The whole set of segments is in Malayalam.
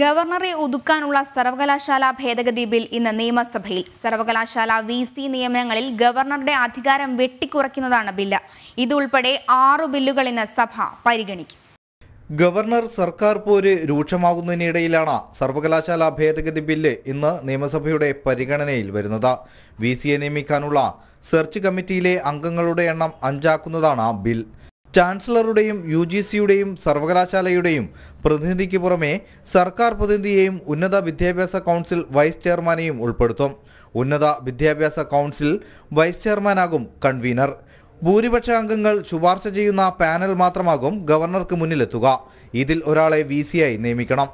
ഗവർണറെ ഒതുക്കാനുള്ള സർവകലാശാല ഭേദഗതി ബിൽ ഇന്ന് നിയമസഭയിൽ സർവകലാശാല വി സി നിയമനങ്ങളിൽ ഗവർണറുടെ അധികാരം വെട്ടിക്കുറയ്ക്കുന്നതാണ് ബില്ല് ഇതുൾപ്പെടെ ആറു ബില്ലുകൾ ഇന്ന് സഭ പരിഗണിക്കും ഗവർണർ സർക്കാർ പോര് രൂക്ഷമാകുന്നതിനിടയിലാണ് സർവകലാശാല ഭേദഗതി ബില്ല് ഇന്ന് നിയമസഭയുടെ പരിഗണനയിൽ വരുന്നത് വി സിയെ നിയമിക്കാനുള്ള സെർച്ച് കമ്മിറ്റിയിലെ അംഗങ്ങളുടെ എണ്ണം അഞ്ചാക്കുന്നതാണ് ബിൽ ചാൻസലറുടെയും യു ജി സിയുടെയും സർവകലാശാലയുടെയും പ്രതിനിധിക്ക് പുറമെ സർക്കാർ പ്രതിനിധിയെയും ഉന്നത വിദ്യാഭ്യാസ കൗൺസിൽ വൈസ് ചെയർമാനെയും ഉൾപ്പെടുത്തും ഉന്നത വിദ്യാഭ്യാസ കൗൺസിൽ വൈസ് ചെയർമാനാകും കൺവീനർ ഭൂരിപക്ഷ അംഗങ്ങൾ ശുപാർശ ചെയ്യുന്ന പാനൽ മാത്രമാകും ഗവർണർക്ക് മുന്നിലെത്തുക ഇതിൽ ഒരാളെ വി ആയി നിയമിക്കണം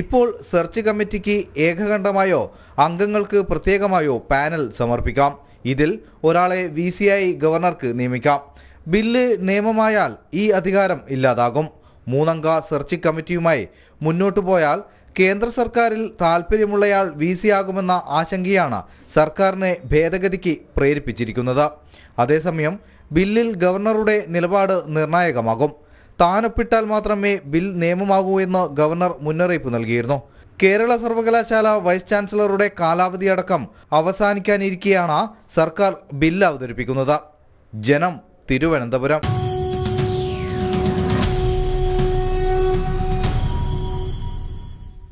ഇപ്പോൾ സെർച്ച് കമ്മിറ്റിക്ക് ഏകകണ്ഠമായോ അംഗങ്ങൾക്ക് പ്രത്യേകമായോ പാനൽ സമർപ്പിക്കാം ഇതിൽ ഒരാളെ വി ഗവർണർക്ക് നിയമിക്കാം ബില്ല് നിയമമായാൽ ഈ അധികാരം ഇല്ലാതാകും മൂന്നംഗ സെർച്ച് കമ്മിറ്റിയുമായി മുന്നോട്ട് പോയാൽ കേന്ദ്ര സർക്കാരിൽ താൽപ്പര്യമുള്ളയാൾ വി ആകുമെന്ന ആശങ്കയാണ് സർക്കാരിനെ ഭേദഗതിക്ക് പ്രേരിപ്പിച്ചിരിക്കുന്നത് അതേസമയം ബില്ലിൽ ഗവർണറുടെ നിലപാട് നിർണായകമാകും താനൊപ്പിട്ടാൽ മാത്രമേ ബിൽ നിയമമാകൂ എന്ന് ഗവർണർ മുന്നറിയിപ്പ് നൽകിയിരുന്നു കേരള സർവകലാശാല വൈസ് ചാൻസലറുടെ കാലാവധി അടക്കം അവസാനിക്കാനിരിക്കെയാണ് സർക്കാർ ബിൽ അവതരിപ്പിക്കുന്നത് ജനം തിരുവനന്തപുരം